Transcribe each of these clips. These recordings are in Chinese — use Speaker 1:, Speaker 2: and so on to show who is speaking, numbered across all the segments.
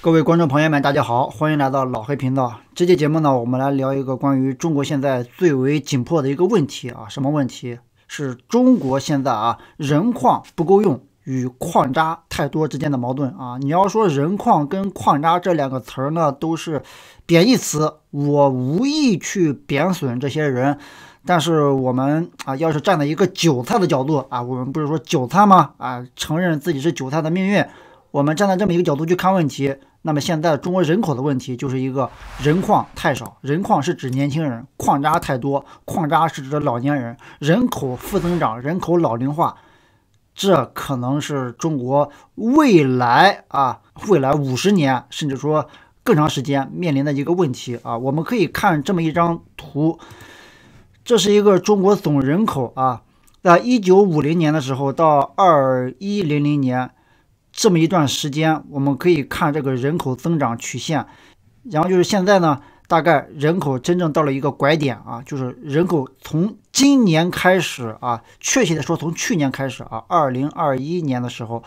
Speaker 1: 各位观众朋友们，大家好，欢迎来到老黑频道。这期节目呢，我们来聊一个关于中国现在最为紧迫的一个问题啊，什么问题？是中国现在啊人矿不够用与矿渣太多之间的矛盾啊。你要说人矿跟矿渣这两个词儿呢，都是贬义词，我无意去贬损这些人，但是我们啊，要是站在一个韭菜的角度啊，我们不是说韭菜吗？啊，承认自己是韭菜的命运，我们站在这么一个角度去看问题。那么现在中国人口的问题就是一个人矿太少，人矿是指年轻人，矿渣太多，矿渣是指老年人，人口负增长，人口老龄化，这可能是中国未来啊，未来五十年甚至说更长时间面临的一个问题啊。我们可以看这么一张图，这是一个中国总人口啊，在一九五零年的时候到二一零零年。这么一段时间，我们可以看这个人口增长曲线，然后就是现在呢，大概人口真正到了一个拐点啊，就是人口从今年开始啊，确切的说从去年开始啊，二零二一年的时候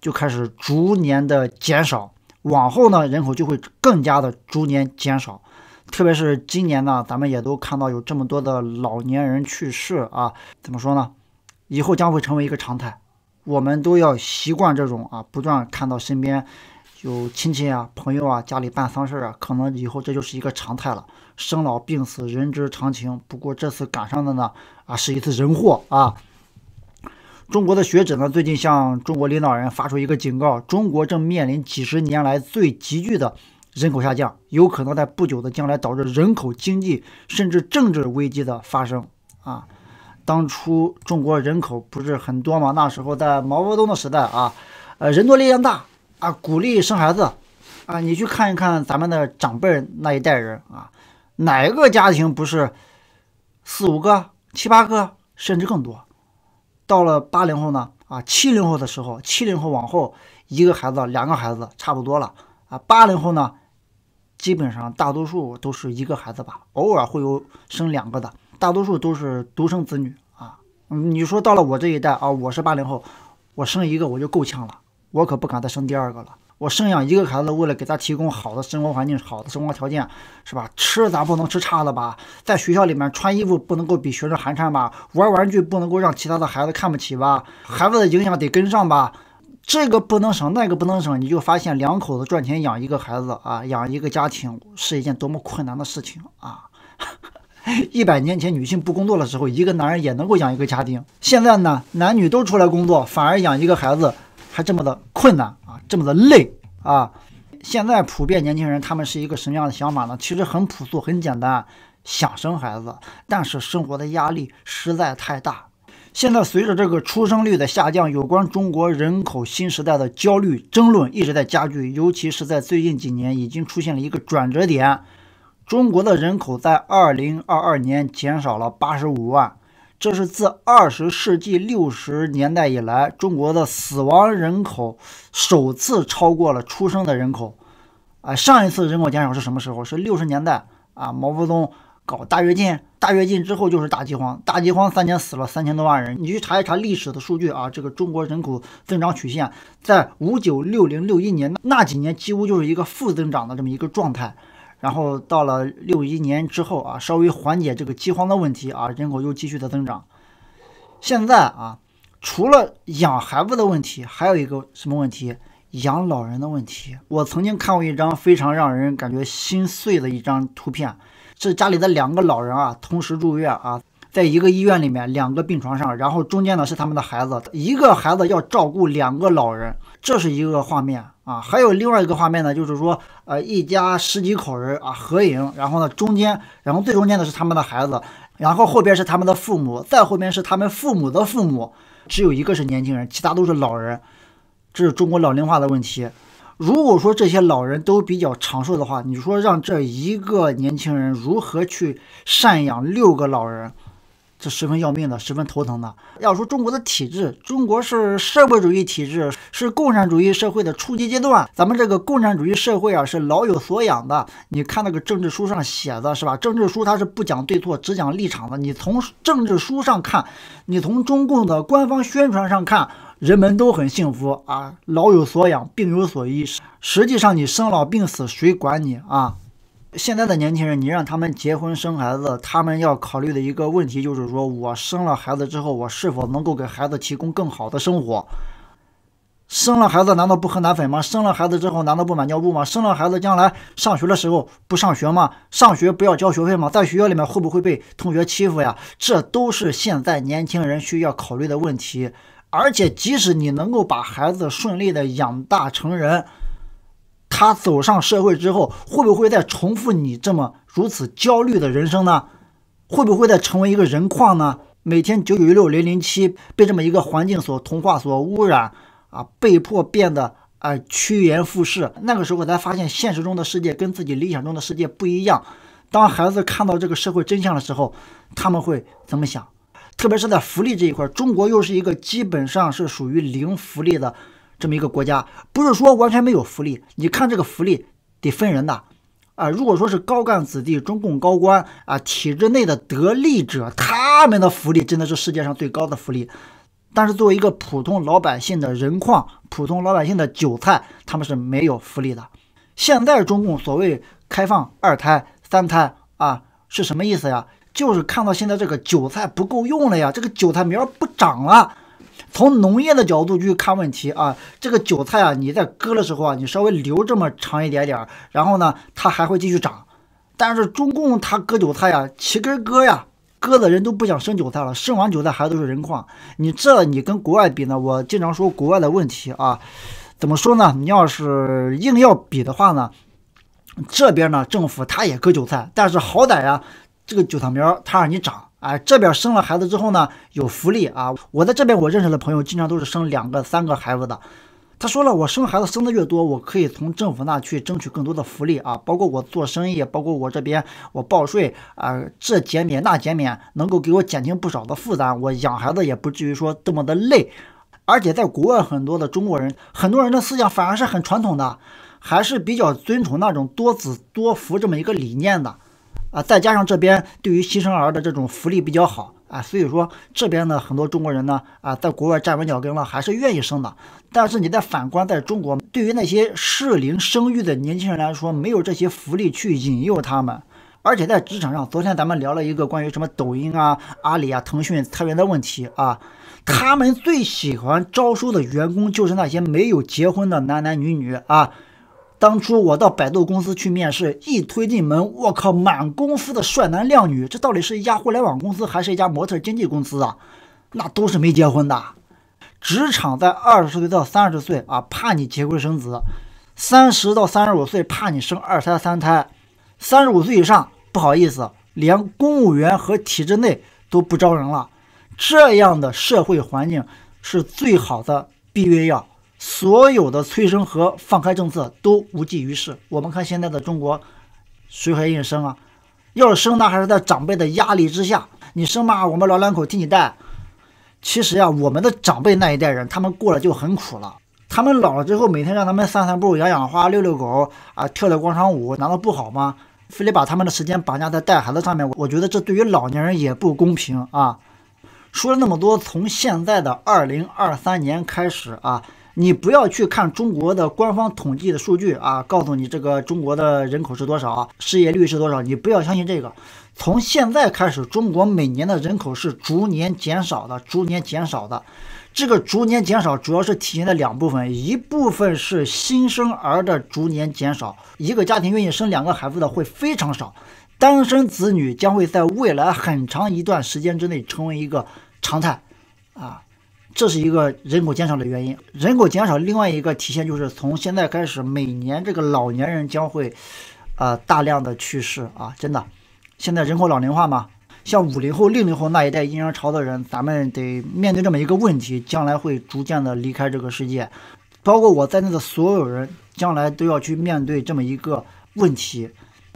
Speaker 1: 就开始逐年的减少，往后呢，人口就会更加的逐年减少，特别是今年呢，咱们也都看到有这么多的老年人去世啊，怎么说呢？以后将会成为一个常态。我们都要习惯这种啊，不断看到身边有亲戚啊、朋友啊、家里办丧事啊，可能以后这就是一个常态了。生老病死，人之常情。不过这次赶上的呢，啊，是一次人祸啊。中国的学者呢，最近向中国领导人发出一个警告：，中国正面临几十年来最急剧的人口下降，有可能在不久的将来导致人口、经济甚至政治危机的发生啊。当初中国人口不是很多嘛？那时候在毛泽东的时代啊，呃，人多力量大啊，鼓励生孩子啊。你去看一看咱们的长辈那一代人啊，哪个家庭不是四五个、七八个，甚至更多？到了八零后呢，啊，七零后的时候，七零后往后一个孩子、两个孩子差不多了啊。八零后呢，基本上大多数都是一个孩子吧，偶尔会有生两个的。大多数都是独生子女啊，你说到了我这一代啊，我是八零后，我生一个我就够呛了，我可不敢再生第二个了。我生养一个孩子，为了给他提供好的生活环境、好的生活条件，是吧？吃咱不能吃差的吧？在学校里面穿衣服不能够比学生寒碜吧？玩玩具不能够让其他的孩子看不起吧？孩子的营养得跟上吧？这个不能省，那个不能省，你就发现两口子赚钱养一个孩子啊，养一个家庭是一件多么困难的事情啊！一百年前，女性不工作的时候，一个男人也能够养一个家庭。现在呢，男女都出来工作，反而养一个孩子还这么的困难啊，这么的累啊。现在普遍年轻人他们是一个什么样的想法呢？其实很朴素，很简单，想生孩子，但是生活的压力实在太大。现在随着这个出生率的下降，有关中国人口新时代的焦虑争论一直在加剧，尤其是在最近几年，已经出现了一个转折点。中国的人口在二零二二年减少了八十五万，这是自二十世纪六十年代以来，中国的死亡人口首次超过了出生的人口。啊，上一次人口减少是什么时候？是六十年代啊，毛泽东搞大跃进，大跃进之后就是大饥荒，大饥荒三年死了三千多万人。你去查一查历史的数据啊，这个中国人口增长曲线在五九六零六一年那几年几乎就是一个负增长的这么一个状态。然后到了六一年之后啊，稍微缓解这个饥荒的问题啊，人口又继续的增长。现在啊，除了养孩子的问题，还有一个什么问题？养老人的问题。我曾经看过一张非常让人感觉心碎的一张图片，这是家里的两个老人啊，同时住院啊，在一个医院里面，两个病床上，然后中间呢是他们的孩子，一个孩子要照顾两个老人，这是一个画面。啊，还有另外一个画面呢，就是说，呃，一家十几口人啊合影，然后呢中间，然后最中间的是他们的孩子，然后后边是他们的父母，再后边是他们父母的父母，只有一个是年轻人，其他都是老人。这是中国老龄化的问题。如果说这些老人都比较长寿的话，你说让这一个年轻人如何去赡养六个老人？这十分要命的，十分头疼的。要说中国的体制，中国是社会主义体制，是共产主义社会的初级阶段。咱们这个共产主义社会啊，是老有所养的。你看那个政治书上写的，是吧？政治书它是不讲对错，只讲立场的。你从政治书上看，你从中共的官方宣传上看，人们都很幸福啊，老有所养，病有所医。实际上，你生老病死，谁管你啊？现在的年轻人，你让他们结婚生孩子，他们要考虑的一个问题就是说，我生了孩子之后，我是否能够给孩子提供更好的生活？生了孩子难道不喝奶粉吗？生了孩子之后难道不买尿布吗？生了孩子将来上学的时候不上学吗？上学不要交学费吗？在学校里面会不会被同学欺负呀？这都是现在年轻人需要考虑的问题。而且，即使你能够把孩子顺利的养大成人。他走上社会之后，会不会再重复你这么如此焦虑的人生呢？会不会再成为一个人矿呢？每天九九一六零零七被这么一个环境所同化、所污染啊，被迫变得啊趋炎附势。那个时候才发现，现实中的世界跟自己理想中的世界不一样。当孩子看到这个社会真相的时候，他们会怎么想？特别是在福利这一块，中国又是一个基本上是属于零福利的。这么一个国家，不是说完全没有福利。你看这个福利得分人的，啊，如果说是高干子弟、中共高官啊，体制内的得力者，他们的福利真的是世界上最高的福利。但是作为一个普通老百姓的人矿、普通老百姓的韭菜，他们是没有福利的。现在中共所谓开放二胎、三胎啊，是什么意思呀？就是看到现在这个韭菜不够用了呀，这个韭菜苗不长了。从农业的角度去看问题啊，这个韭菜啊，你在割的时候啊，你稍微留这么长一点点，然后呢，它还会继续长。但是中共他割韭菜呀，齐根割呀，割的人都不想生韭菜了，生完韭菜还都是人矿。你这你跟国外比呢？我经常说国外的问题啊，怎么说呢？你要是硬要比的话呢，这边呢政府他也割韭菜，但是好歹啊，这个韭菜苗他让你长。啊，这边生了孩子之后呢，有福利啊！我在这边我认识的朋友，经常都是生两个、三个孩子的。他说了，我生孩子生的越多，我可以从政府那去争取更多的福利啊，包括我做生意，包括我这边我报税啊，这减免那减免，能够给我减轻不少的负担，我养孩子也不至于说这么的累。而且在国外很多的中国人，很多人的思想反而是很传统的，还是比较尊崇那种多子多福这么一个理念的。啊，再加上这边对于新生儿的这种福利比较好啊，所以说这边呢很多中国人呢啊在国外站稳脚跟了，还是愿意生的。但是你在反观在中国，对于那些适龄生育的年轻人来说，没有这些福利去引诱他们，而且在职场上，昨天咱们聊了一个关于什么抖音啊、阿里啊、腾讯裁员的问题啊，他们最喜欢招收的员工就是那些没有结婚的男男女女啊。当初我到百度公司去面试，一推进门，我靠，满公司的帅男靓女，这到底是一家互联网公司，还是一家模特经纪公司啊？那都是没结婚的。职场在二十岁到三十岁啊，怕你结婚生子；三十到三十五岁，怕你生二胎三胎；三十五岁以上，不好意思，连公务员和体制内都不招人了。这样的社会环境是最好的避孕药。所有的催生和放开政策都无济于事。我们看现在的中国，谁还意生啊？要是生，那还是在长辈的压力之下。你生吧，我们老两口替你带。其实呀，我们的长辈那一代人，他们过了就很苦了。他们老了之后，每天让他们散散步、养养花、遛遛狗啊，跳跳广场舞，难道不好吗？非得把他们的时间绑架在带孩子上面，我觉得这对于老年人也不公平啊。说了那么多，从现在的二零二三年开始啊。你不要去看中国的官方统计的数据啊，告诉你这个中国的人口是多少，失业率是多少，你不要相信这个。从现在开始，中国每年的人口是逐年减少的，逐年减少的。这个逐年减少主要是体现在两部分，一部分是新生儿的逐年减少，一个家庭愿意生两个孩子的会非常少，单身子女将会在未来很长一段时间之内成为一个常态，啊。这是一个人口减少的原因。人口减少，另外一个体现就是从现在开始，每年这个老年人将会，啊，大量的去世啊，真的，现在人口老龄化嘛，像五零后、六零后那一代婴儿潮的人，咱们得面对这么一个问题，将来会逐渐的离开这个世界，包括我在内的所有人，将来都要去面对这么一个问题。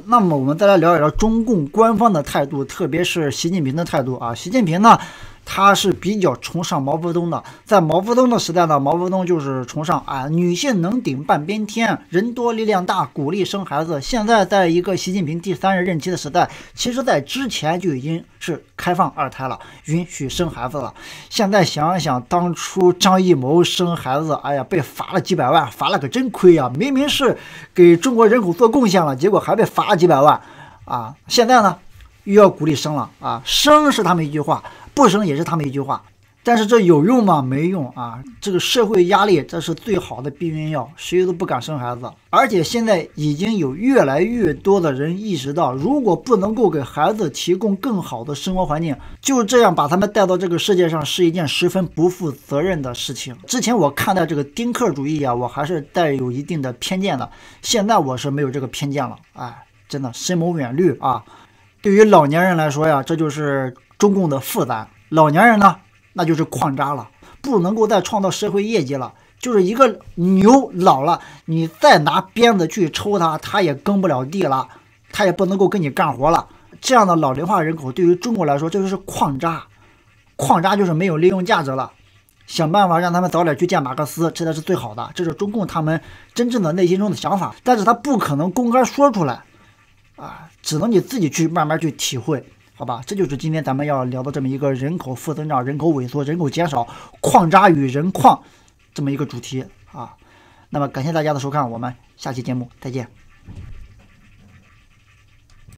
Speaker 1: 那么，我们再来聊一聊中共官方的态度，特别是习近平的态度啊。习近平呢？他是比较崇尚毛泽东的，在毛泽东的时代呢，毛泽东就是崇尚啊，女性能顶半边天，人多力量大，鼓励生孩子。现在在一个习近平第三任任期的时代，其实，在之前就已经是开放二胎了，允许生孩子了。现在想想，当初张艺谋生孩子，哎呀，被罚了几百万，罚了个真亏呀！明明是给中国人口做贡献了，结果还被罚了几百万，啊！现在呢，又要鼓励生了啊，生是他们一句话。不生也是他们一句话，但是这有用吗？没用啊！这个社会压力，这是最好的避孕药，谁都不敢生孩子。而且现在已经有越来越多的人意识到，如果不能够给孩子提供更好的生活环境，就这样把他们带到这个世界上，是一件十分不负责任的事情。之前我看待这个丁克主义啊，我还是带有一定的偏见的，现在我是没有这个偏见了。哎，真的深谋远虑啊！对于老年人来说呀，这就是。中共的负担，老年人呢，那就是矿渣了，不能够再创造社会业绩了。就是一个牛老了，你再拿鞭子去抽它，它也耕不了地了，它也不能够跟你干活了。这样的老龄化人口对于中国来说，这就是矿渣，矿渣就是没有利用价值了。想办法让他们早点去见马克思，这才是最好的。这是中共他们真正的内心中的想法，但是他不可能公开说出来，啊，只能你自己去慢慢去体会。好吧，这就是今天咱们要聊的这么一个人口负增长、人口萎缩、人口减少、矿渣与人矿这么一个主题啊。那么，感谢大家的收看，我们下期节目再见。